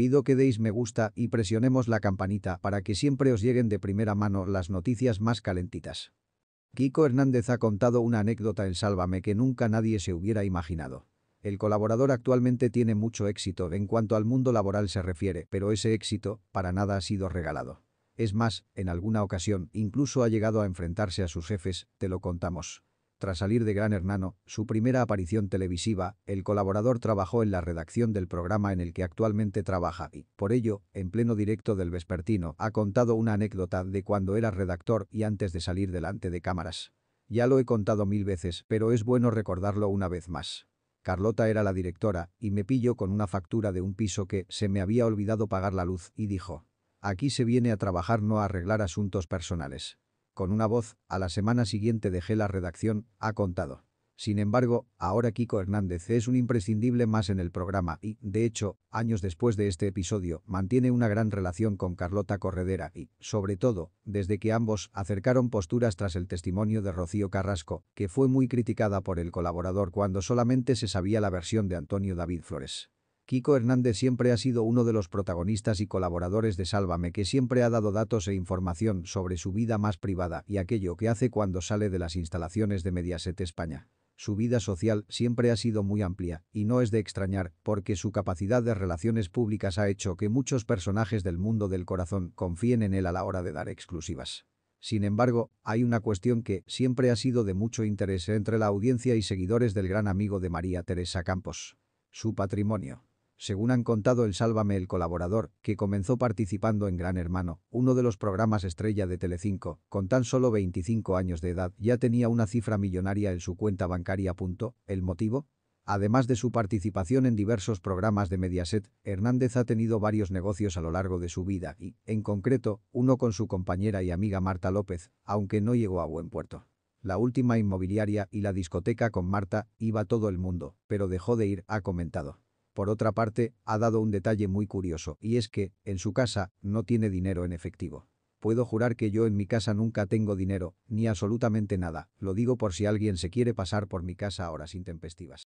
pido que deis me gusta y presionemos la campanita para que siempre os lleguen de primera mano las noticias más calentitas. Kiko Hernández ha contado una anécdota en Sálvame que nunca nadie se hubiera imaginado. El colaborador actualmente tiene mucho éxito en cuanto al mundo laboral se refiere, pero ese éxito para nada ha sido regalado. Es más, en alguna ocasión incluso ha llegado a enfrentarse a sus jefes, te lo contamos. Tras salir de Gran Hernano, su primera aparición televisiva, el colaborador trabajó en la redacción del programa en el que actualmente trabaja y, por ello, en pleno directo del Vespertino, ha contado una anécdota de cuando era redactor y antes de salir delante de cámaras. Ya lo he contado mil veces, pero es bueno recordarlo una vez más. Carlota era la directora, y me pillo con una factura de un piso que se me había olvidado pagar la luz, y dijo. Aquí se viene a trabajar no a arreglar asuntos personales con una voz, a la semana siguiente dejé la redacción, ha contado. Sin embargo, ahora Kiko Hernández es un imprescindible más en el programa y, de hecho, años después de este episodio, mantiene una gran relación con Carlota Corredera y, sobre todo, desde que ambos acercaron posturas tras el testimonio de Rocío Carrasco, que fue muy criticada por el colaborador cuando solamente se sabía la versión de Antonio David Flores. Kiko Hernández siempre ha sido uno de los protagonistas y colaboradores de Sálvame que siempre ha dado datos e información sobre su vida más privada y aquello que hace cuando sale de las instalaciones de Mediaset España. Su vida social siempre ha sido muy amplia, y no es de extrañar, porque su capacidad de relaciones públicas ha hecho que muchos personajes del mundo del corazón confíen en él a la hora de dar exclusivas. Sin embargo, hay una cuestión que siempre ha sido de mucho interés entre la audiencia y seguidores del gran amigo de María Teresa Campos. Su patrimonio. Según han contado el Sálvame el colaborador, que comenzó participando en Gran Hermano, uno de los programas estrella de Telecinco, con tan solo 25 años de edad ya tenía una cifra millonaria en su cuenta bancaria. ¿El motivo? Además de su participación en diversos programas de Mediaset, Hernández ha tenido varios negocios a lo largo de su vida y, en concreto, uno con su compañera y amiga Marta López, aunque no llegó a buen puerto. La última inmobiliaria y la discoteca con Marta iba todo el mundo, pero dejó de ir, ha comentado. Por otra parte, ha dado un detalle muy curioso, y es que, en su casa, no tiene dinero en efectivo. Puedo jurar que yo en mi casa nunca tengo dinero, ni absolutamente nada, lo digo por si alguien se quiere pasar por mi casa a horas intempestivas.